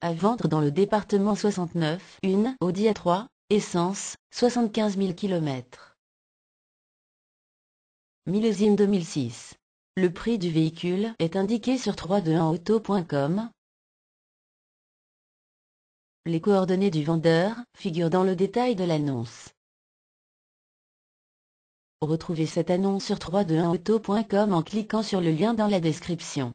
à vendre dans le département 69, une Audi A3, essence, 75 000 km. Millésime 2006. Le prix du véhicule est indiqué sur 321auto.com. Les coordonnées du vendeur figurent dans le détail de l'annonce. Retrouvez cette annonce sur 321auto.com en cliquant sur le lien dans la description.